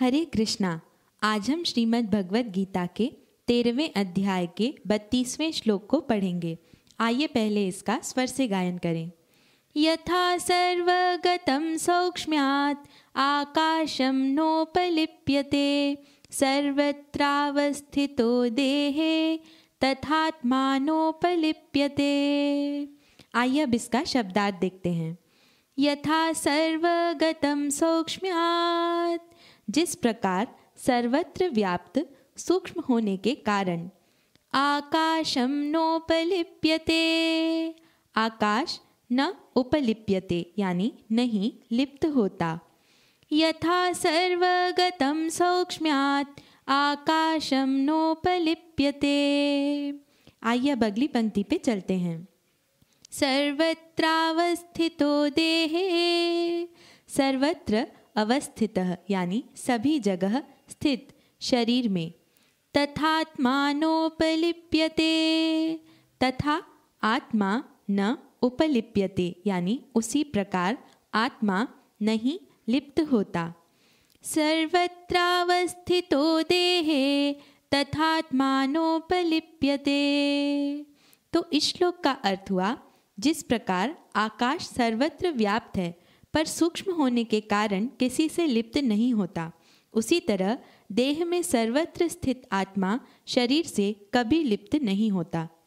हरे कृष्णा आज हम श्रीमद् भगवत गीता के तेरहवें अध्याय के बत्तीसवें श्लोक को पढ़ेंगे आइए पहले इसका स्वर से गायन करें यथा सर्वगतम सौक्ष्म्यात् आकाशम नोपलिप्यते सर्वत्रावस्थितो देहे तथात्मानोपलिप्यते आइए अब इसका शब्दार्थ देखते हैं यथा सर्वगतम सूक्ष्म्यात् जिस प्रकार सर्वत्र व्याप्त सूक्ष्म होने के कारण आकाशम नोपलिप्यते आकाश न उपलिप्यते यानी नहीं लिप्त होता यथा सर्वगतम सौक्ष्म्यात् आकाशम नोपलिप्यते आइए अब अगली पंक्ति पे चलते हैं सर्वत्रावस्थितो देहे सर्वत्र अवस्थित यानी सभी जगह स्थित शरीर में तथात्मानोपलिप्यते तथा आत्मा न उपलिप्यते यानी उसी प्रकार आत्मा नहीं लिप्त होता सर्वत्रावस्थितो देहे तथात्मानोपलिप्यते तो इस श्लोक का अर्थ हुआ जिस प्रकार आकाश सर्वत्र व्याप्त है पर सूक्ष्म होने के कारण किसी से लिप्त नहीं होता उसी तरह देह में सर्वत्र स्थित आत्मा शरीर से कभी लिप्त नहीं होता